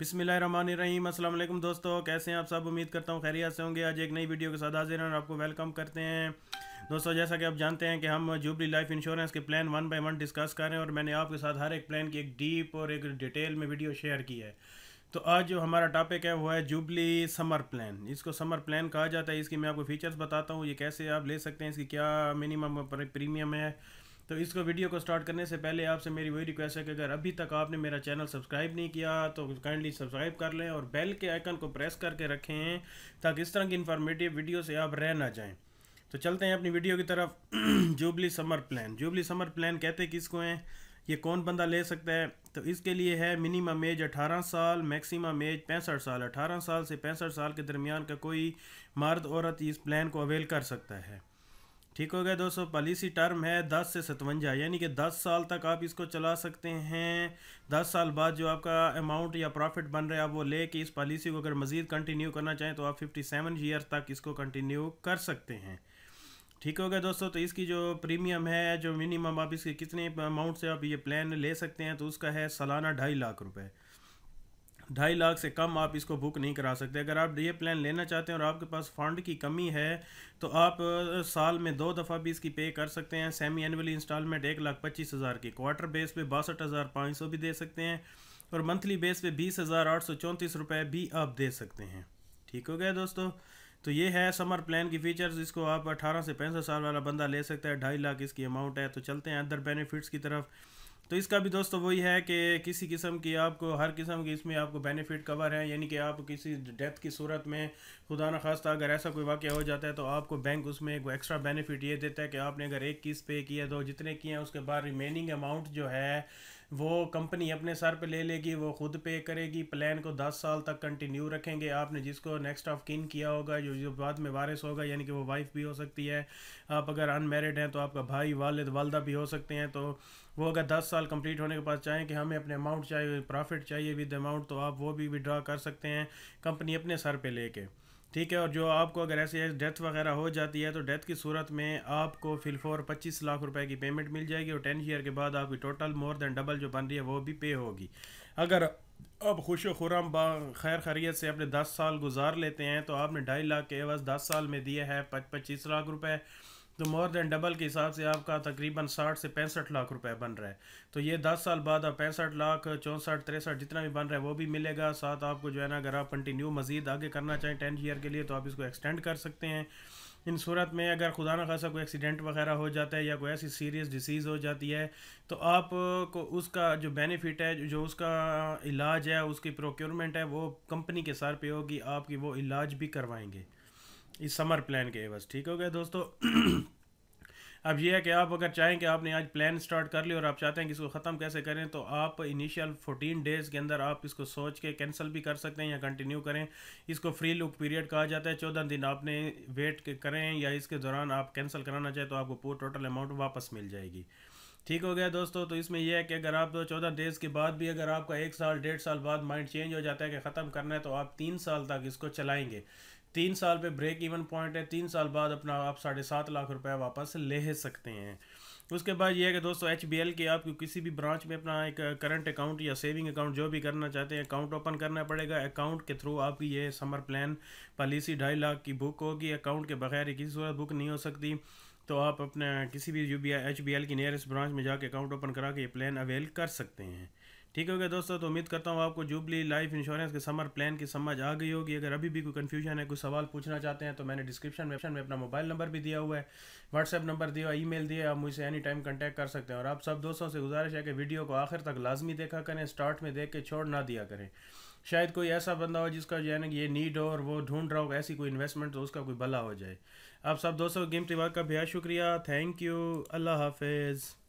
बिसमीम अल्लाम दोस्तों कैसे हैं आप सब उम्मीद करता हूँ खैरियत से होंगे आज एक नई वीडियो के साथ हाजिर हैं और आपको वेलकम करते हैं दोस्तों जैसा कि आप जानते हैं कि हम जुबली लाइफ इंश्योरेंस के plan one by one discuss कर रहे हैं और मैंने आपके साथ हर एक प्लान की एक डीप और एक डिटेल में वीडियो शेयर की है तो आज जो हमारा टॉपिक है वो है जुबली समर प्लान इसको समर प्लान कहा जाता है इसकी मैं आपको फीचर्स बताता हूँ ये कैसे आप ले सकते हैं इसकी क्या मिनिमम प्रीमियम है तो इसको वीडियो को स्टार्ट करने से पहले आपसे मेरी वही रिक्वेस्ट है कि अगर अभी तक आपने मेरा चैनल सब्सक्राइब नहीं किया तो काइंडली सब्सक्राइब कर लें और बेल के आइकन को प्रेस करके रखें ताकि इस तरह की इन्फॉर्मेटिव वीडियो से आप रह ना जाएँ तो चलते हैं अपनी वीडियो की तरफ Jubilee summer plan Jubilee summer plan कहते किसको हैं ये कौन बंदा ले सकता है तो इसके लिए है मिनिमम एज 18 साल मैक्सिमम एज पैंसठ साल 18 साल से पैंसठ साल के दरमियान का कोई मर्द औरत इस प्लान को अवेल कर सकता है ठीक हो गया दोस्तों पॉलिसी टर्म है दस से सतवंजा यानी कि दस साल तक आप इसको चला सकते हैं दस साल बाद जो आपका अमाउंट या प्रॉफिट बन रहा है आप वो ले कि इस पॉलिसी को अगर मज़ीद कंटिन्यू करना चाहें तो आप फिफ्टी सेवन ईयर तक इसको कंटिन्यू कर सकते हैं ठीक हो गया दोस्तों तो इसकी जो प्रीमियम है जो मिनिमम आप इसके कितने अमाउंट से आप ये प्लान ले सकते हैं तो उसका है सालाना ढाई लाख रुपये ढाई लाख से कम आप इसको बुक नहीं करा सकते अगर आप ये प्लान लेना चाहते हैं और आपके पास फंड की कमी है तो आप साल में दो दफ़ा भी इसकी पे कर सकते हैं सेमी एनअली इंस्टॉलमेंट एक लाख पच्चीस हज़ार की क्वार्टर बेस पे बासठ हज़ार पाँच सौ भी दे सकते हैं और मंथली बेस पे बीस हज़ार आठ सौ चौंतीस रुपये भी आप दे सकते हैं ठीक हो गया दोस्तों तो ये है समर प्लान की फीचर्स इसको आप अठारह से पैंसठ साल वाला बंदा ले सकता है ढाई लाख इसकी अमाउंट है तो चलते हैं अदर बेनिफिट्स की तरफ तो इसका भी दोस्तों वही है कि किसी किस्म की आपको हर किस्म की इसमें आपको बेनिफिट कवर है यानी कि आप किसी डेथ की सूरत में खुदा न अगर ऐसा कोई वाक्य हो जाता है तो आपको बैंक उसमें एक एक्स्ट्रा बेनिफिट ये देता है कि आपने अगर एक किस्त पे किया तो जितने किए हैं उसके बाद रिमेनिंग अमाउंट जो है वो कंपनी अपने सर पे ले लेगी वो खुद पे करेगी प्लान को दस साल तक कंटिन्यू रखेंगे आपने जिसको नेक्स्ट ऑफ किन किया होगा जो जो बाद में वारिस होगा यानी कि वो वाइफ भी हो सकती है आप अगर अनमेरिड हैं तो आपका भाई वालद वालदा भी हो सकते हैं तो वो अगर दस साल कंप्लीट होने के बाद चाहें कि हमें अपने अमाउंट चाहिए प्रॉफिट चाहिए विद अमाउंट तो आप वो भी विड्रा कर सकते हैं कंपनी अपने सर पर ले ठीक है और जो आपको अगर ऐसे डेथ वगैरह हो जाती है तो डेथ की सूरत में आपको फिलफोर पच्चीस लाख रुपए की पेमेंट मिल जाएगी और टेन ईयर के बाद आपकी टोटल मोर देन डबल जो बन रही है वो भी पे होगी अगर आप खुश खुरम खैर खरीत से अपने दस साल गुजार लेते हैं तो आपने ढाई लाख के अवज़ दस साल में दिए है पच्चीस लाख रुपये तो मोर देन डबल के हिसाब से आपका तकरीबन साठ से पैंसठ लाख रुपए बन रहा है तो ये दस साल बाद आप पैंसठ लाख चौंसठ तिरसठ जितना भी बन रहा है वो भी मिलेगा साथ आपको जो है ना अगर आप कंटिन्यू मजीद आगे करना चाहें टेन ईयर के लिए तो आप इसको एक्सटेंड कर सकते हैं इन सूरत में अगर खुदा न खासा कोई एक्सीडेंट वगैरह हो जाता है या कोई ऐसी सीरियस डिसीज़ हो जाती है तो आप को उसका जो बेनिफिट है जो उसका इलाज है उसकी प्रोक्योरमेंट है वो कंपनी के सर पे होगी आपकी वो इलाज भी करवाएंगे इस समर प्लान के बस ठीक हो गया दोस्तों अब यह है कि आप अगर चाहें कि आपने आज प्लान स्टार्ट कर लिया और आप चाहते हैं कि इसको ख़त्म कैसे करें तो आप इनिशियल 14 डेज़ के अंदर आप इसको सोच के कैंसिल भी कर सकते हैं या कंटिन्यू करें इसको फ्री लुक पीरियड कहा जाता है चौदह दिन आपने वेट करें या इसके दौरान आप कैंसिल कराना चाहें तो आपको पूरा टोटल अमाउंट वापस मिल जाएगी ठीक हो गया दोस्तों तो इसमें यह है कि अगर आप चौदह डेज़ के बाद भी अगर आपका एक साल डेढ़ साल बाद माइंड चेंज हो जाता है कि ख़त्म करना है तो आप तीन साल तक इसको चलाएंगे तीन साल पे ब्रेक इवन पॉइंट है तीन साल बाद अपना आप साढ़े सात लाख रुपए वापस ले सकते हैं उसके बाद ये है कि दोस्तों एच बी एल की आपको किसी भी ब्रांच में अपना एक करंट अकाउंट या सेविंग अकाउंट जो भी करना चाहते हैं अकाउंट ओपन करना पड़ेगा अकाउंट के थ्रू आपकी ये समर प्लान पॉलिसी ढाई लाख की बुक होगी अकाउंट के बगैर ये किसी सूरत बुक नहीं हो सकती तो आप अपने किसी भी U B H B L की नियरेस्ट ब्रांच में जाके अकाउंट ओपन करा के ये प्लान अवेल कर सकते हैं ठीक हो गया दोस्तों तो उम्मीद करता हूँ आपको जुबली लाइफ इंश्योरेंस के समर प्लान की समझ आ गई होगी अगर अभी भी कोई कन्फ्यूजन है कोई सवाल पूछना चाहते हैं तो मैंने डिस्क्रिप्शन में में अपना मोबाइल नंबर भी दिया हुआ है व्हाट्सएप नंबर दिया ई मेल दिया आप मुझसे एनी टाइम कॉन्टैक्ट कर सकते हैं और आप सब दोस्तों से गुजारिश है कि वीडियो को आखिर तक लाजमी देखा करें स्टार्ट में देख के छोड़ ना दिया करें शायद कोई ऐसा बंदा हो जिसका जो है ना ये नीड हो और वो ढूंढ रहा हो ऐसी कोई इन्वेस्टमेंट तो उसका कोई भला हो जाए आप सब दोस्तों गेम वक्त का बेहद शुक्रिया थैंक यू अल्लाह हाफिज़